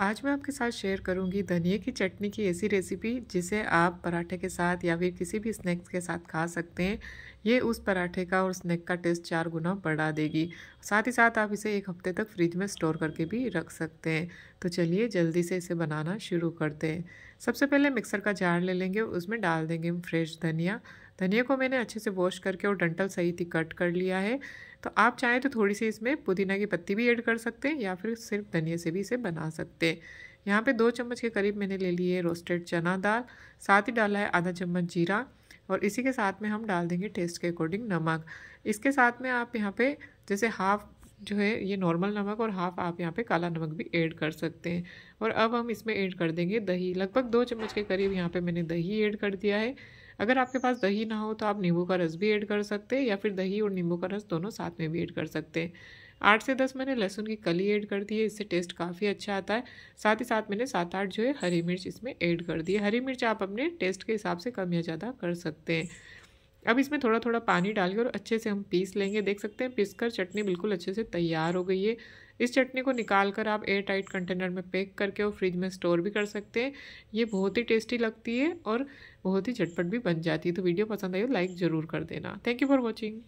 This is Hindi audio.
आज मैं आपके साथ शेयर करूंगी धनिया की चटनी की ऐसी रेसिपी जिसे आप पराठे के साथ या फिर किसी भी स्नैक्स के साथ खा सकते हैं ये उस पराठे का और स्नैक का टेस्ट चार गुना बढ़ा देगी साथ ही साथ आप इसे एक हफ्ते तक फ्रिज में स्टोर करके भी रख सकते हैं तो चलिए जल्दी से इसे बनाना शुरू करते हैं सबसे पहले मिक्सर का जार ले लेंगे और उसमें डाल देंगे हम फ्रेश धनिया धनिया को मैंने अच्छे से वॉश करके और डंटल सही थी कट कर लिया है तो आप चाहें तो थोड़ी सी इसमें पुदीना की पत्ती भी ऐड कर सकते हैं या फिर सिर्फ धनिया से भी इसे बना सकते हैं यहाँ पे दो चम्मच के करीब मैंने ले लिए रोस्टेड चना दाल साथ ही डाला है आधा चम्मच जीरा और इसी के साथ में हम डाल देंगे टेस्ट के अकॉर्डिंग नमक इसके साथ में आप यहाँ पे जैसे हाफ जो है ये नॉर्मल नमक और हाफ आप यहाँ पे काला नमक भी ऐड कर सकते हैं और अब हम इसमें ऐड कर देंगे दही लगभग दो चम्मच के करीब यहाँ पे मैंने दही ऐड कर दिया है अगर आपके पास दही ना हो तो आप नींबू का रस भी ऐड कर सकते हैं या फिर दही और नींबू का रस दोनों साथ में भी ऐड कर सकते हैं आठ से दस मैंने लहसुन की कली ऐड कर दी है इससे टेस्ट काफ़ी अच्छा आता है साथ ही साथ मैंने सात आठ जो है हरी मिर्च इसमें ऐड कर दी है हरी मिर्च आप अपने टेस्ट के हिसाब से कम या ज़्यादा कर सकते हैं अब इसमें थोड़ा थोड़ा पानी डालकर अच्छे से हम पीस लेंगे देख सकते हैं पीस कर चटनी बिल्कुल अच्छे से तैयार हो गई है इस चटनी को निकाल कर आप एयर टाइट कंटेनर में पैक करके और फ्रिज में स्टोर भी कर सकते हैं ये बहुत ही टेस्टी लगती है और बहुत ही झटपट भी बन जाती है तो वीडियो पसंद आई हो लाइक ज़रूर कर देना थैंक यू फॉर वॉचिंग